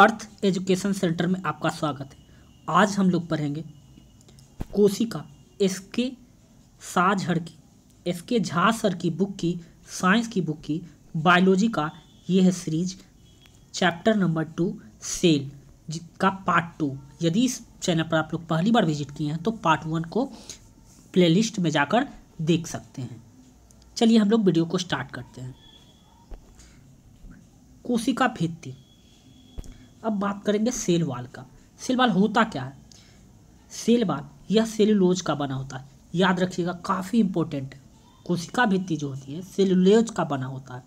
अर्थ education centre में आपका स्वागत है आज हम लोग पढ़ेंगे कोशिका एस के साझहर की एस के झा सर की बुक की साइंस की बुक की बायोलॉजी का यह series chapter number two cell का पार्ट टू यदि इस चैनल पर आप लोग पहली बार विजिट किए हैं तो पार्ट वन को प्लेलिस्ट में जाकर देख सकते हैं चलिए हम लोग वीडियो को स्टार्ट करते हैं कोशिका भित्ति अब बात करेंगे सेल वाल का सेल वाल होता क्या है सेल वाल यह सेलुलोज का बना होता है याद रखिएगा काफ़ी इंपॉर्टेंट है कोशिका भित्ति जो होती है सेलुलोज का बना होता है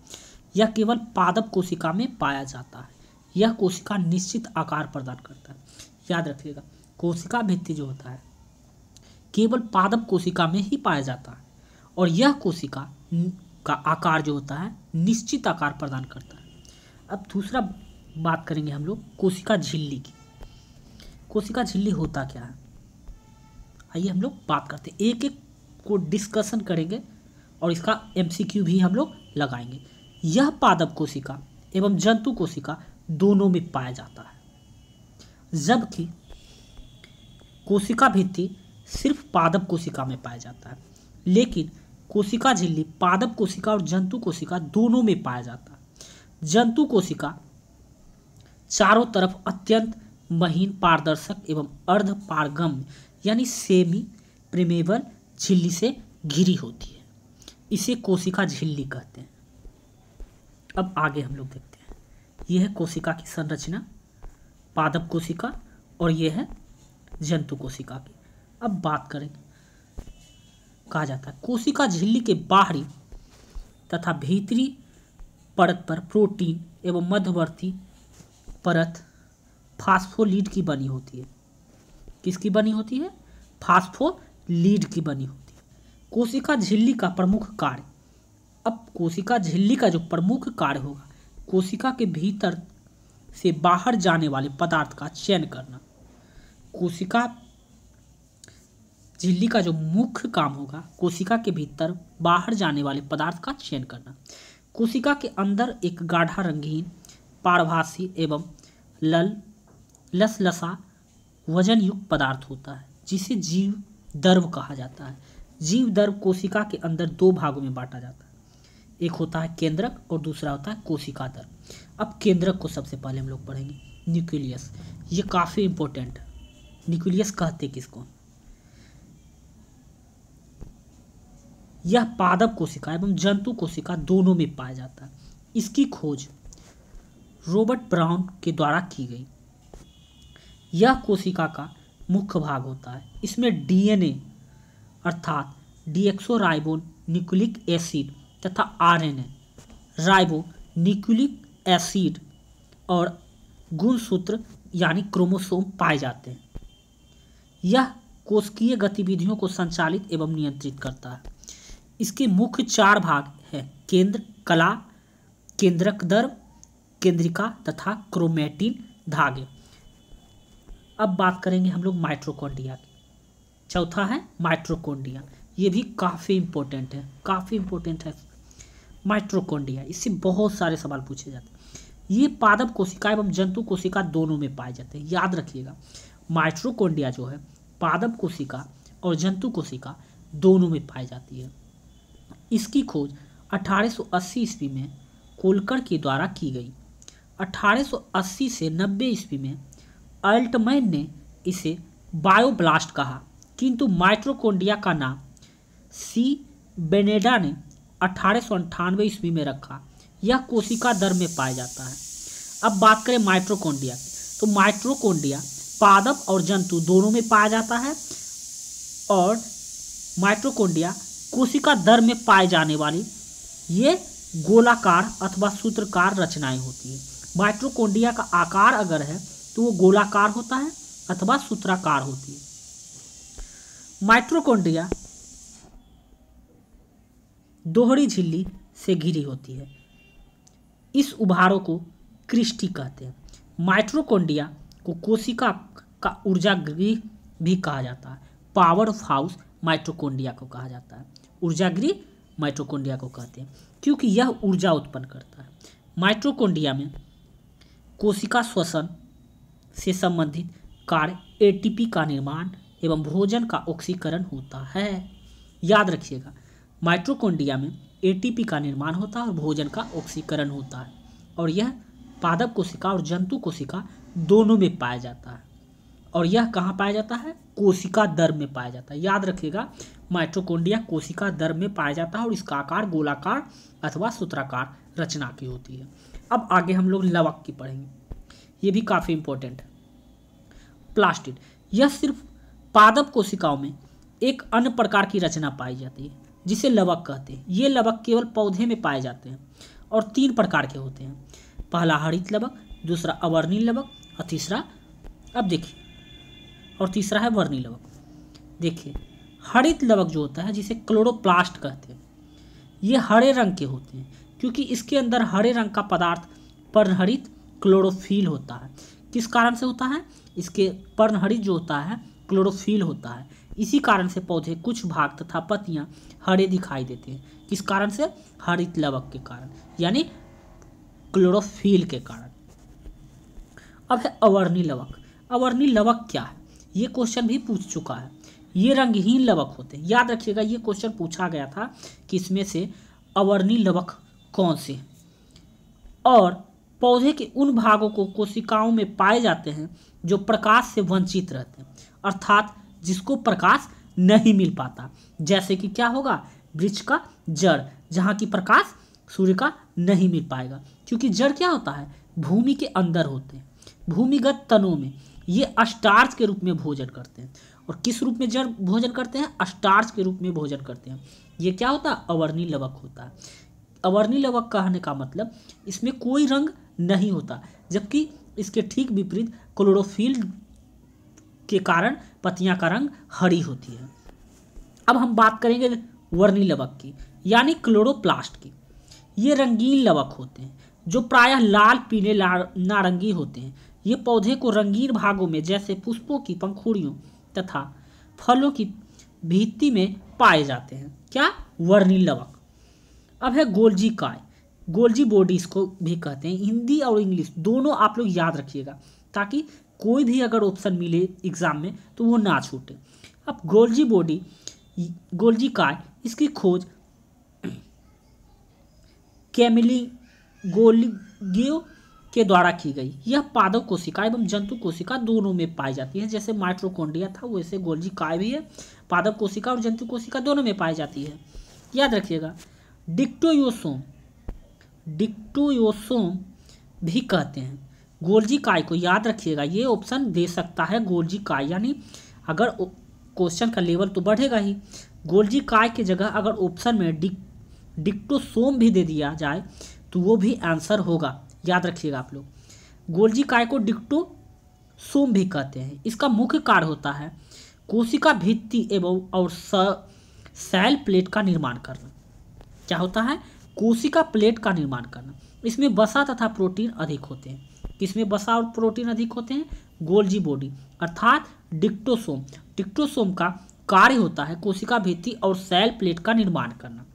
यह केवल पादप कोशिका में पाया जाता है यह कोशिका निश्चित आकार प्रदान करता है याद रखिएगा कोशिका भित्ति जो होता है केवल पादप कोशिका में ही पाया जाता है और यह कोशिका का आकार जो होता है निश्चित आकार प्रदान करता है अब दूसरा बात करेंगे हम लोग कोशिका झिल्ली की कोशिका झिल्ली होता क्या है आइए हम लोग बात करते हैं एक एक को डिस्कशन करेंगे और इसका एमसीक्यू भी हम लोग लगाएंगे यह पादप कोशिका एवं जंतु कोशिका दोनों में पाया जाता है जबकि कोशिका भित्ति सिर्फ पादप कोशिका में पाया जाता है लेकिन कोशिका झिल्ली पादप कोशिका और जंतु कोशिका दोनों में पाया जाता है जंतु कोशिका चारों तरफ अत्यंत महीन पारदर्शक एवं अर्ध पारगम यानी सेमी प्रेमेबल झिल्ली से घिरी होती है इसे कोशिका झिल्ली कहते हैं अब आगे हम लोग देखते हैं यह है कोशिका की संरचना पादप कोशिका और यह है जंतु कोशिका की अब बात करेंगे कहा जाता है कोशिका झिल्ली के बाहरी तथा भीतरी परत पर प्रोटीन एवं मध्यवर्ती परत फास्फोलीड की बनी होती है किसकी बनी होती है फास्फोलीड की बनी होती है कोशिका झिल्ली का प्रमुख कार्य अब कोशिका झिल्ली का जो प्रमुख कार्य होगा कोशिका के भीतर से बाहर जाने वाले पदार्थ का चयन करना कोशिका झिल्ली का जो मुख्य काम होगा कोशिका के भीतर बाहर जाने वाले पदार्थ का चयन करना कोशिका के अंदर एक गाढ़ा रंगीन पारभाषी एवं लल लसलसा युक्त पदार्थ होता है जिसे जीव दर्व कहा जाता है जीव दर्व कोशिका के अंदर दो भागों में बांटा जाता है एक होता है केंद्रक और दूसरा होता है कोशिका दर्व अब केंद्रक को सबसे पहले हम लोग पढ़ेंगे न्यूक्लियस ये काफ़ी इंपॉर्टेंट है न्यूक्लियस कहते किसको यह पादप कोशिका एवं जंतु कोशिका दोनों में पाया जाता है इसकी खोज रॉबर्ट ब्राउन के द्वारा की गई यह कोशिका का मुख्य भाग होता है इसमें डीएनए अर्थात राइबो न्यूक्लिक एसिड तथा आरएनए राइबो न्यूक्लिक एसिड और गुणसूत्र यानी क्रोमोसोम पाए जाते हैं यह कोशिकीय गतिविधियों को संचालित एवं नियंत्रित करता है इसके मुख्य चार भाग हैं केंद्र कला केंद्रक दर केंद्रिका तथा क्रोमेटिन धागे अब बात करेंगे हम लोग माइट्रोकोंडिया की चौथा है माइट्रोकोंडिया ये भी काफ़ी इम्पोर्टेंट है काफ़ी इम्पोर्टेंट है माइट्रोकोंडिया इससे बहुत सारे सवाल पूछे जाते हैं ये पादप कोशिका एवं जंतु कोशिका दोनों में पाए जाते हैं याद रखिएगा माइट्रोकोंडिया जो है पादप कोशिका और जंतु कोशिका दोनों में पाई जाती है इसकी खोज 1880 ईस्वी में कोलकर के द्वारा की गई 1880 से 90 ईस्वी में अल्टमैन ने इसे बायोब्लास्ट कहा किंतु माइट्रोकोंडिया का नाम सी बेनेडा ने अठारह ईस्वी में रखा यह कोशिका दर में पाया जाता है अब बात करें माइट्रोकोंडिया तो माइट्रोकोंडिया पादप और जंतु दोनों में पाया जाता है और माइट्रोकोंडिया कोशिका दर में पाए जाने वाली ये गोलाकार अथवा सूत्रकार रचनाएं होती हैं माइट्रोकोंडिया का आकार अगर है तो वो गोलाकार होता है अथवा सूत्राकार होती है माइट्रोकोंडिया दोहरी झिल्ली से घिरी होती है इस उभारों को क्रिस्टी कहते हैं माइट्रोकोंडिया को कोशिका का ऊर्जा गृह भी कहा जाता है पावर ऑफ हाउस माइट्रोकोंडिया को कहा जाता है ऊर्जा गृह माइट्रोकोंडिया को कहते हैं क्योंकि यह ऊर्जा उत्पन्न करता है माइट्रोकोंडिया में कोशिका श्वसन से संबंधित कार्य एटीपी का निर्माण एवं भोजन का ऑक्सीकरण होता है याद रखिएगा माइट्रोकोन्डिया में एटीपी का निर्माण होता है और भोजन का ऑक्सीकरण होता है और यह पादप कोशिका और जंतु कोशिका दोनों में पाया जाता है और यह कहाँ पाया जाता है कोशिका दर में पाया जाता है याद रखिएगा माइट्रोकोन्डिया कोशिका दर में पाया जाता है और इसका आकार गोलाकार अथवा सूत्राकार रचना की होती है अब आगे हम लोग लवक की पढ़ेंगे ये भी काफ़ी इम्पोर्टेंट है प्लास्टिड यह सिर्फ पादप कोशिकाओं में एक अन्य प्रकार की रचना पाई जाती है जिसे लवक कहते हैं ये लवक केवल पौधे में पाए जाते हैं और तीन प्रकार के होते हैं पहला हरित लवक दूसरा अवर्णी लवक और तीसरा अब देखिए और तीसरा है वर्णी लवक देखिए हरित लवक जो होता है जिसे क्लोरोप्लास्ट कहते हैं ये हरे रंग के होते हैं क्योंकि इसके अंदर हरे रंग का पदार्थ पर्णहरित क्लोरोफिल होता है किस कारण से होता है इसके पर्णहरित जो होता है क्लोरोफिल होता है इसी कारण से पौधे कुछ भाग तथा पत्तियां हरे दिखाई देते हैं किस कारण से हरित लवक के कारण यानी क्लोरोफिल के कारण अब है अवर्णी लवक अवर्णी लवक क्या है ये क्वेश्चन भी पूछ चुका है ये रंगहीन लवक होते हैं याद रखिएगा ये क्वेश्चन पूछा गया था कि इसमें से अवर्णी लवक कौन से और पौधे के उन भागों को कोशिकाओं में पाए जाते हैं जो प्रकाश से वंचित रहते हैं अर्थात जिसको प्रकाश नहीं मिल पाता जैसे कि क्या होगा वृक्ष का जड़ जहाँ की प्रकाश सूर्य का नहीं मिल पाएगा क्योंकि जड़ क्या होता है भूमि के अंदर होते हैं भूमिगत तनों में ये अस्टार्च के रूप में भोजन करते हैं और किस रूप में जड़ भोजन करते हैं अस्टार्च के रूप में भोजन करते हैं ये क्या होता है अवर्णी लवक होता है अवर्णी लवक कहने का मतलब इसमें कोई रंग नहीं होता जबकि इसके ठीक विपरीत क्लोरोफिल के कारण पत्तियां का रंग हरी होती है अब हम बात करेंगे वर्णी लवक की यानी क्लोरोप्लास्ट की ये रंगीन लवक होते हैं जो प्रायः लाल पीले नारंगी होते हैं ये पौधे को रंगीन भागों में जैसे पुष्पों की पंखुड़ियों तथा फलों की भित्ती में पाए जाते हैं क्या वर्णी लवक अब है गोल्जी काय गोल्जी बॉडी इसको भी कहते हैं हिंदी और इंग्लिश दोनों आप लोग याद रखिएगा ताकि कोई भी अगर ऑप्शन मिले एग्ज़ाम में तो वो ना छूटे अब गोल्जी बॉडी गोल्जी काय इसकी खोज कैमिली गोलियो के द्वारा की गई यह पादक कोशिका एवं जंतु कोशिका दोनों में पाई जाती है जैसे माइट्रोकोंडिया था वैसे गोल्जी काय भी है पादक कोशिका और जंतु कोशिका दोनों में पाई जाती है याद रखिएगा डिक्टोयोसोम डिक्टोयोसोम भी कहते हैं गोल्जी काय को याद रखिएगा ये ऑप्शन दे सकता है गोल्जी काय यानी अगर क्वेश्चन का लेवल तो बढ़ेगा ही गोल्जी काय की जगह अगर ऑप्शन में डिक डिक्टोसोम भी दे दिया जाए तो वो भी आंसर होगा याद रखिएगा आप लोग गोल्जी काय को डिक्टोसोम भी कहते हैं इसका मुख्य कार्य होता है कोशिका भित्ति एवं और सैल प्लेट का निर्माण करना क्या होता है कोशिका प्लेट का निर्माण करना इसमें बसा तथा प्रोटीन अधिक होते हैं किसमें बसा और प्रोटीन अधिक होते हैं गोल्जी बॉडी अर्थात डिक्टोसोम डिक्टोसोम का कार्य होता है कोशिका भित्ति और सेल प्लेट का निर्माण करना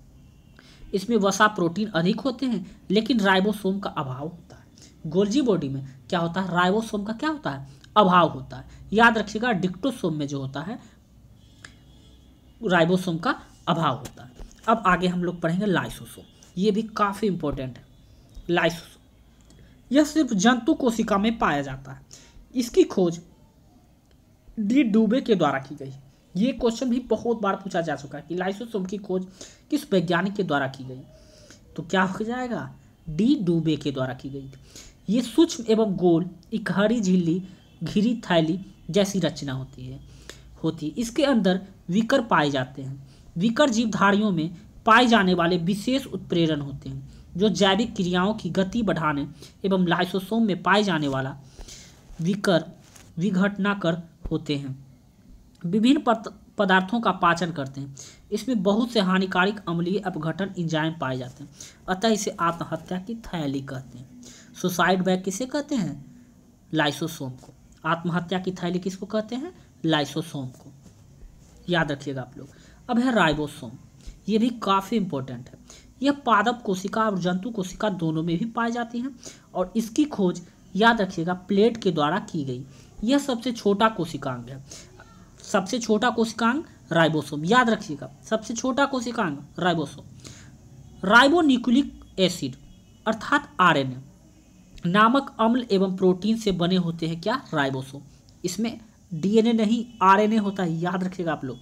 इसमें वसा प्रोटीन अधिक होते हैं लेकिन राइबोसोम का अभाव होता है गोल्जी बॉडी में क्या होता है राइबोसोम का क्या होता है अभाव होता है याद रखिएगा डिक्टोसोम में जो होता है राइबोसोम का अभाव होता है अब आगे हम लोग पढ़ेंगे लाइसोसोम ये भी काफ़ी इंपॉर्टेंट है लाइसोसोम यह सिर्फ जंतु कोशिका में पाया जाता है इसकी खोज डी डूबे के द्वारा की गई ये क्वेश्चन भी बहुत बार पूछा जा चुका है कि लाइसोसोम की खोज किस वैज्ञानिक के द्वारा की गई तो क्या हो जाएगा डी डूबे के द्वारा की गई ये सूक्ष्म एवं गोल इकहरी झिल्ली घिरी थैली जैसी रचना होती है होती है इसके अंदर विकर पाए जाते हैं विकर जीवधारियों में पाए जाने वाले विशेष उत्प्रेरण होते हैं जो जैविक क्रियाओं की गति बढ़ाने एवं लाइसोसोम में पाए जाने वाला विकर विघटनाकर होते हैं विभिन्न पदार्थों का पाचन करते हैं इसमें बहुत से हानिकारक अम्लीय अपघटन इंजाइम पाए जाते हैं अतः इसे आत्महत्या की थैली कहते हैं सुसाइड बैग किसे कहते हैं लाइसोसोम को आत्महत्या की थैली किसको कहते हैं लाइसोसोम को याद रखिएगा आप लोग अब है राइबोसोम ये भी काफ़ी इंपॉर्टेंट है यह पादप कोशिका और जंतु कोशिका दोनों में भी पाई जाती है और इसकी खोज याद रखिएगा प्लेट के द्वारा की गई यह सबसे छोटा कोशिकांग है सबसे छोटा कोशिकांग राइबोसोम याद रखिएगा सबसे छोटा कोशिकांग राइबोसोम राइबोन्यूक्लिक एसिड अर्थात आरएनए नामक अम्ल एवं प्रोटीन से बने होते हैं क्या राइबोसोम इसमें डीएनए नहीं आरएनए होता है याद रखिएगा आप लोग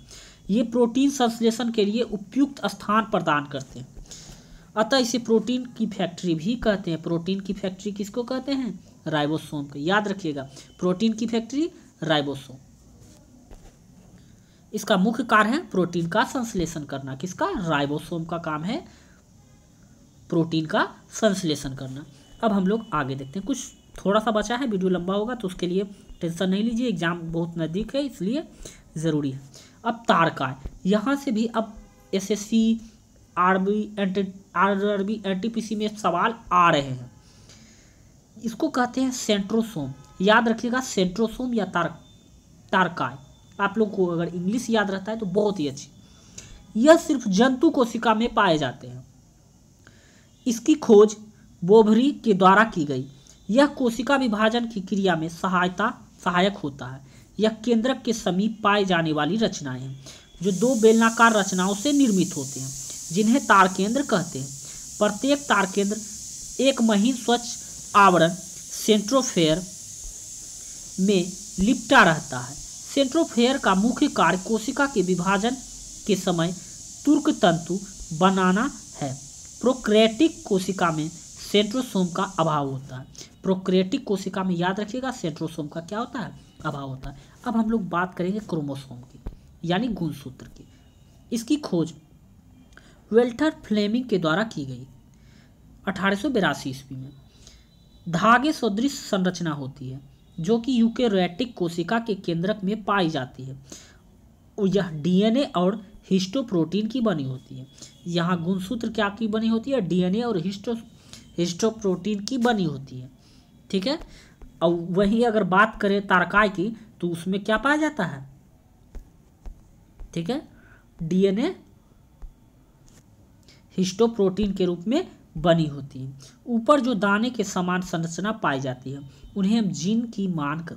ये प्रोटीन संश्लेषण के लिए उपयुक्त स्थान प्रदान करते हैं अतः इसे प्रोटीन की फैक्ट्री भी कहते हैं प्रोटीन की फैक्ट्री किसको कहते हैं राइबोसोम को याद रखिएगा प्रोटीन की फैक्ट्री राइबोसोम इसका मुख्य कार्य है प्रोटीन का संश्लेषण करना किसका राइबोसोम का काम है प्रोटीन का संश्लेषण करना अब हम लोग आगे देखते हैं कुछ थोड़ा सा बचा है वीडियो लंबा होगा तो उसके लिए टेंशन नहीं लीजिए एग्जाम बहुत नज़दीक है इसलिए ज़रूरी है अब का है यहाँ से भी अब S S C R B N R T P C में सवाल आ रहे हैं इसको कहते हैं सेंट्रोसोम याद रखिएगा सेंट्रोसोम या तार तारकाय आप लोग को अगर इंग्लिश याद रहता है तो बहुत ही अच्छी यह सिर्फ जंतु कोशिका में पाए जाते हैं इसकी खोज बोभरी के द्वारा की गई यह कोशिका विभाजन की क्रिया में सहायता सहायक होता है या केंद्रक के समीप पाए जाने वाली रचनाएं हैं जो दो बेलनाकार रचनाओं से निर्मित होते हैं जिन्हें तार केंद्र कहते हैं प्रत्येक तार केंद्र एक महीन स्वच्छ आवरण सेंट्रोफेयर में लिपटा रहता है सेंट्रोफेयर का मुख्य कार्य कोशिका के विभाजन के समय तुर्क तंतु बनाना है प्रोक्रेटिक कोशिका में सेंट्रोसोम का अभाव होता है प्रोक्रेटिक कोशिका में याद रखिएगा सेंट्रोसोम का क्या होता है अभाव होता है अब हम लोग बात करेंगे क्रोमोसोम की यानी गुणसूत्र की इसकी खोज वेल्टर फ्लेमिंग के द्वारा की गई अठारह ईस्वी में धागे सदृश संरचना होती है जो कि यूकेरेटिक कोशिका के केंद्रक में पाई जाती है यह डीएनए और हिस्टोप्रोटीन की बनी होती है यहाँ गुणसूत्र क्या की बनी होती है डीएनए और हिस्टो हिस्टोप्रोटीन की बनी होती है ठीक है और वही अगर बात करें तारकाय की तो उसमें क्या पाया जाता है ठीक है डीएनए हिस्टोप्रोटीन के रूप में बनी होती है ऊपर जो दाने के समान संरचना पाई जाती है उन्हें हम जीन की मान कर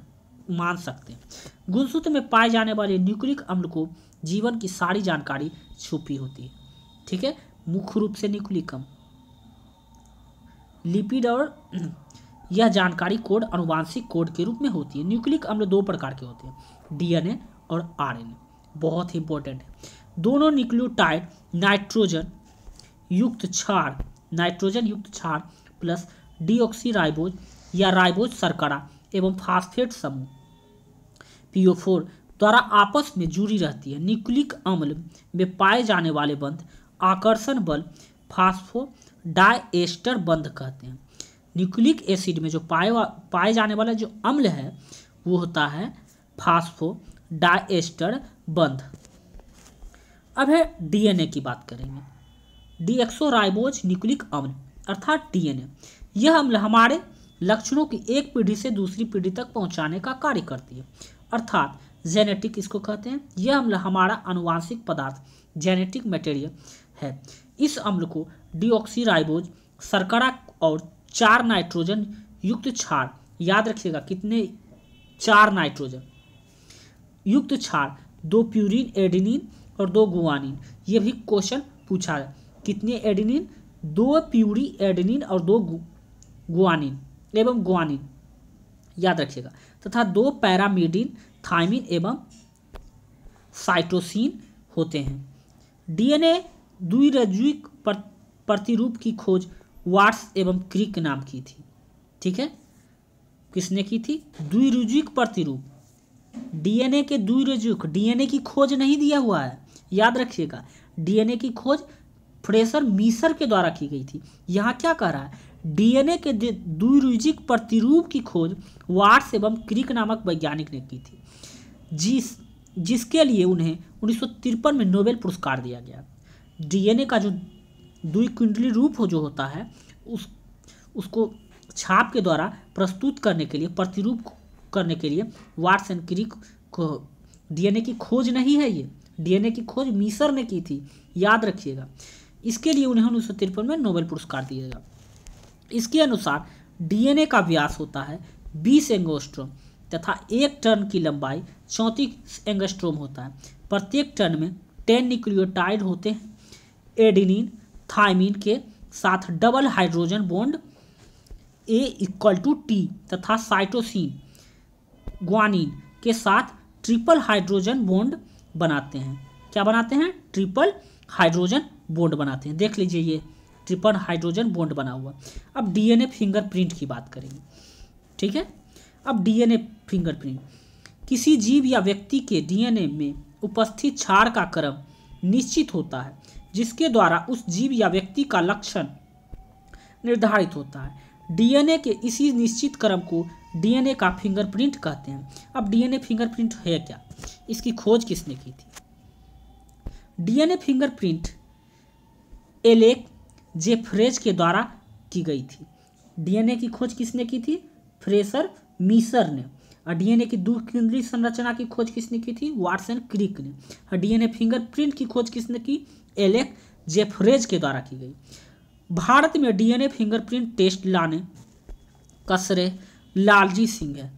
मान सकते हैं गुणसूत्र में पाए जाने वाले न्यूक्लिक अम्ल को जीवन की सारी जानकारी छुपी होती है ठीक है मुख्य रूप से न्यूक्लिक अम्ल लिपिड और यह जानकारी कोड अनुवांशिक कोड के रूप में होती है न्यूक्लिक अम्ल दो प्रकार के होते हैं डीएनए और आरएनए बहुत ही इंपॉर्टेंट है दोनों न्यूक्लियोटाइड नाइट्रोजन युक्त क्षार नाइट्रोजन युक्त क्षार प्लस डीऑक्सी राइबोज या राइबोज सरकरा एवं फास्फेट समूह पीओ द्वारा आपस में जुड़ी रहती है न्यूक्लिक अम्ल में पाए जाने वाले बंध आकर्षण बल फास्फो डायस्टर बंध कहते हैं न्यूक्लिक एसिड में जो पाए पाए जाने वाला जो अम्ल है वो होता है फास्फो डाएस्टर बंध अब है डीएनए की बात करेंगे डीएक्सोराइबोज न्यूक्लिक अम्ल अर्थात डीएनए यह अम्ल हमारे लक्षणों की एक पीढ़ी से दूसरी पीढ़ी तक पहुंचाने का कार्य करती है अर्थात जेनेटिक इसको कहते हैं यह अम्ल हमारा अनुवांशिक पदार्थ जेनेटिक मटेरियल है इस अम्ल को डीऑक्सीराइबोज सरकरा और चार नाइट्रोजन युक्त क्षार याद रखिएगा कितने चार नाइट्रोजन युक्त क्षार दो प्यूरिन एडिनिन और दो गुआनिन ये भी क्वेश्चन पूछा है कितने एडिनिन दो प्यूरी एडिनिन और दो गुआनिन एवं गुआनिन याद रखिएगा तथा दो पैरामिडिन थाइमिन एवं साइटोसिन होते हैं डीएनए द्विरज्विक प्रतिरूप की खोज वाट्स एवं क्रिक नाम की थी ठीक है किसने की थी द्विरुजिक प्रतिरूप डीएनए के द्विरुजिक डीएनए की खोज नहीं दिया हुआ है याद रखिएगा डीएनए की खोज फ्रेशर मिसर के द्वारा की गई थी यहाँ क्या कह रहा है डीएनए के द्विरुजिक प्रतिरूप की खोज वाट्स एवं क्रिक नामक वैज्ञानिक ने की थी जिस जिसके लिए उन्हें उन्नीस में नोबेल पुरस्कार दिया गया डीएनए का जो दुई कुंडली रूप हो जो होता है उस उसको छाप के द्वारा प्रस्तुत करने के लिए प्रतिरूप करने के लिए वाट्स एंड क्रिक को डीएनए की खोज नहीं है ये डीएनए की खोज मिसर ने की थी याद रखिएगा इसके लिए उन्हें उन्नीस सौ में नोबेल पुरस्कार दिएगा इसके अनुसार डीएनए का व्यास होता है बीस एंगोस्ट्रोम तथा एक टर्न की लंबाई चौंतीस एंगस्ट्रोम होता है प्रत्येक टर्न में टेन न्यूक्लियोटाइड होते हैं एडिनिन थायमिन के साथ double hydrogen bond A equal to T तथा साइटोसिन ग्वानिन के साथ ट्रिपल हाइड्रोजन बॉन्ड बनाते हैं क्या बनाते हैं ट्रिपल हाइड्रोजन बॉन्ड बनाते हैं देख लीजिए ये ट्रिपल हाइड्रोजन बॉन्ड बना हुआ अब डीएनए फिंगरप्रिंट की बात करेंगे ठीक है अब डीएनए फिंगरप्रिंट किसी जीव या व्यक्ति के डीएनए में उपस्थित क्षार का क्रम निश्चित होता है जिसके द्वारा उस जीव या व्यक्ति का लक्षण निर्धारित होता है डीएनए के इसी निश्चित क्रम को डीएनए का फिंगरप्रिंट कहते हैं अब डीएनए फिंगरप्रिंट है क्या इसकी खोज किसने की थी डीएनए फिंगरप्रिंट एलेक फ्रेज के द्वारा की गई थी डीएनए की खोज किसने की थी फ्रेशर मिसर ने और डीएनए की दूर केंद्रीय संरचना की खोज किसने की थी वाटसन क्रिक ने और डीएनए फिंगरप्रिंट की खोज किसने की एलेक जेफरेज के द्वारा की गई भारत में डीएनए फिंगरप्रिंट टेस्ट लाने का श्रेय लालजी सिंह है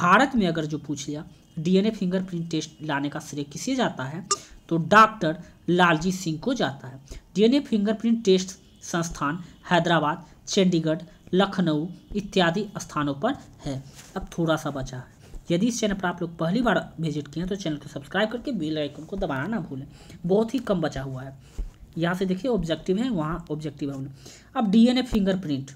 भारत में अगर जो पूछ लिया डीएनए फिंगरप्रिंट टेस्ट लाने का श्रेय किसे जाता है तो डॉक्टर लालजी सिंह को जाता है डीएनए फिंगरप्रिंट टेस्ट संस्थान हैदराबाद चंडीगढ़ लखनऊ इत्यादि स्थानों पर है अब थोड़ा सा बचा है यदि इस चैनल पर आप लोग पहली बार विजिट किए हैं तो चैनल को सब्सक्राइब करके बेल आइकन को दबाना ना भूलें बहुत ही कम बचा हुआ है यहाँ से देखिए ऑब्जेक्टिव है वहाँ ऑब्जेक्टिव है उन्हें अब डीएनए फिंगरप्रिंट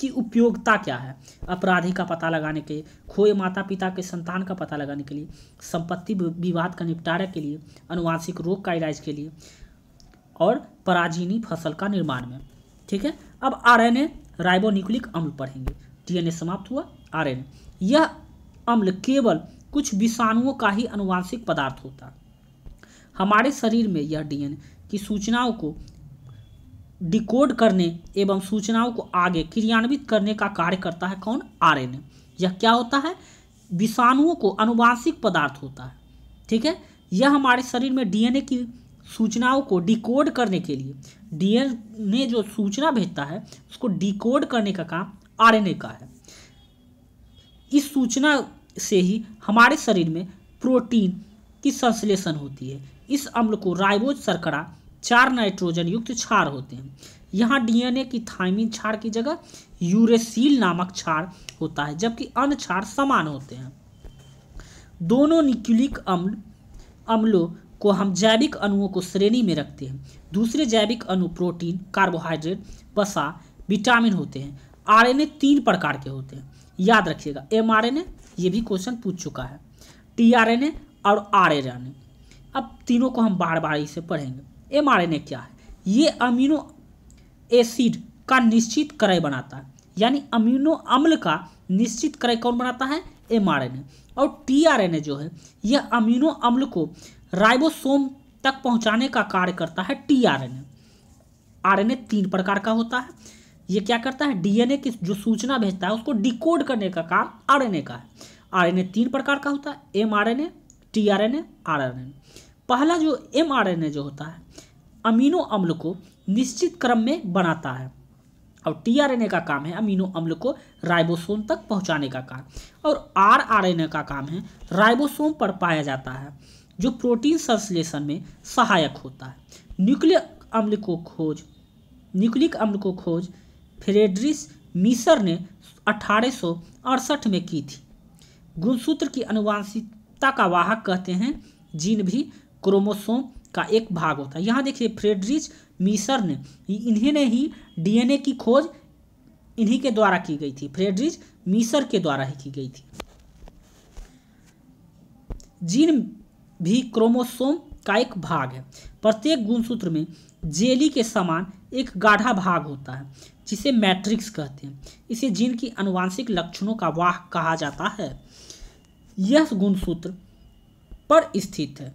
की उपयोगिता क्या है अपराधी का पता लगाने के खोए माता पिता के संतान का पता लगाने के लिए संपत्ति विवाद का निपटारा के लिए अनुवांशिक रोग का इलाज के लिए और पराजीनी फसल का निर्माण में ठीक है अब आरएनए राइबोन्यूक्लिक अम्ल पढ़ेंगे डीएनए समाप्त हुआ आरएनए यह अम्ल केवल कुछ विषाणुओं का ही अनुवांशिक पदार्थ होता हमारे शरीर में यह डीएनए की सूचनाओं को डिकोड करने एवं सूचनाओं को आगे क्रियान्वित करने का कार्य करता है कौन आरएनए यह क्या होता है विषाणुओं को अनुवांशिक पदार्थ होता है ठीक है यह हमारे शरीर में डीएनए की सूचनाओं को डिकोड करने के लिए डीएनए जो सूचना भेजता है उसको डिकोड करने का काम आरएनए का है इस सूचना से ही हमारे शरीर में प्रोटीन की संश्लेषण होती है इस अम्ल को राइबोज सरकड़ा चार नाइट्रोजन युक्त क्षार होते हैं यहाँ डीएनए की थाइमिन क्षार की जगह यूरेसील नामक क्षार होता है जबकि अन्य क्षार समान होते हैं दोनों निक्यूलिक अम्ल अम्लों को हम जैविक अणुओं को श्रेणी में रखते हैं दूसरे जैविक अणु प्रोटीन कार्बोहाइड्रेट वसा विटामिन होते हैं आरएनए तीन प्रकार के होते हैं याद रखिएगा एम आर एन ए ये भी क्वेश्चन पूछ चुका है टी आर एन ए और आर एर एन ए अब तीनों को हम बार बार इसे पढ़ेंगे एम आर एन ए क्या है ये अमीनो एसिड का निश्चित क्रय बनाता है यानी अमीनो अम्ल का निश्चित क्रय कौन बनाता है एम आर एन ए और टी आर एन ए जो है यह अमीनो अम्ल को राइबोसोम तक पहुंचाने का कार्य करता है T R N A R N A तीन प्रकार का होता है ये क्या करता है डीएनए की जो सूचना भेजता है उसको डिकोड करने का काम आरएनए का है आरएनए तीन प्रकार का होता है M R N A T R N A R R N पहला जो एम आर एन ए जो होता है अमीनो अम्ल को निश्चित क्रम में बनाता है और टीआरएनए का काम है अमीनो अम्ल को राइबोसोम तक पहुंचाने का काम और आरआरएनए का काम है राइबोसोम पर पाया जाता है जो प्रोटीन संश्लेषण में सहायक होता है न्यूक्लिक अम्ल को खोज न्यूक्लिक अम्ल को खोज फ्रेडरिस मिसर ने अठारह में की थी गुणसूत्र की अनुवांशिकता का वाहक कहते हैं जीन भी क्रोमोसोम का एक भाग होता है यहाँ देखिए फ्रेडरिच मिसर ने इन्हें ने ही डीएनए की खोज इन्हीं के द्वारा की गई थी फ्रेडरिच मिसर के द्वारा ही की गई थी जीन भी क्रोमोसोम का एक भाग है प्रत्येक गुणसूत्र में जेली के समान एक गाढ़ा भाग होता है जिसे मैट्रिक्स कहते हैं इसे जीन की अनुवांशिक लक्षणों का वाह कहा जाता है यह गुणसूत्र पर स्थित है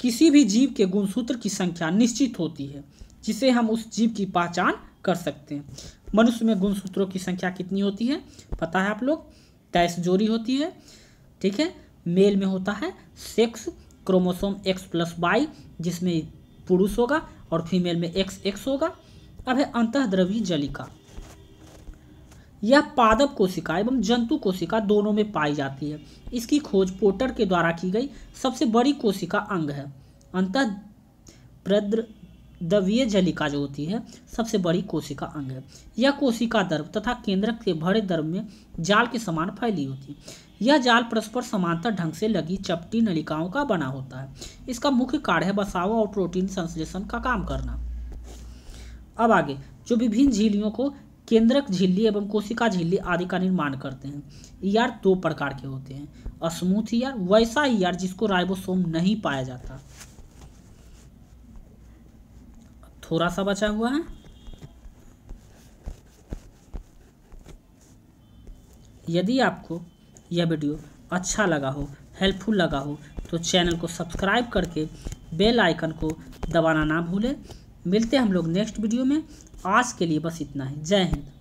किसी भी जीव के गुणसूत्र की संख्या निश्चित होती है जिसे हम उस जीव की पहचान कर सकते हैं मनुष्य में गुणसूत्रों की संख्या कितनी होती है पता है आप लोग तेईस जोड़ी होती है ठीक है मेल में होता है sex chromosome X plus Y जिसमें पुरुष होगा और फीमेल में एक्स एक्स होगा अब है अंतःद्रवी जलिका यह पादप कोशिका एवं जंतु कोशिका दोनों में पाई जाती है इसकी खोज पोटर के द्वारा की गई सबसे बड़ी कोशिका अंग है अंत द्रवीय जलिका जो होती है सबसे बड़ी कोशिका अंग है यह कोशिका दर्व तथा केंद्रक के भरे दर्व में जाल के समान फैली होती है यह जाल परस्पर समांतर ढंग से लगी चपटी नलिकाओं का बना होता है इसका मुख्य कार्य है बसाव और प्रोटीन संश्लेषण का काम करना अब आगे जो विभिन्न झीलियों को केंद्रक झिल्ली एवं कोशिका झिल्ली आदि का निर्माण करते हैं ईआर दो प्रकार के होते हैं अस्मूथ ईआर वैसा ईआर जिसको राइबोसोम नहीं पाया जाता थोड़ा सा बचा हुआ है यदि आपको यह वीडियो अच्छा लगा हो हेल्पफुल लगा हो तो चैनल को सब्सक्राइब करके बेल आइकन को दबाना ना भूलें मिलते हैं हम लोग नेक्स्ट वीडियो में आज के लिए बस इतना है जय हिंद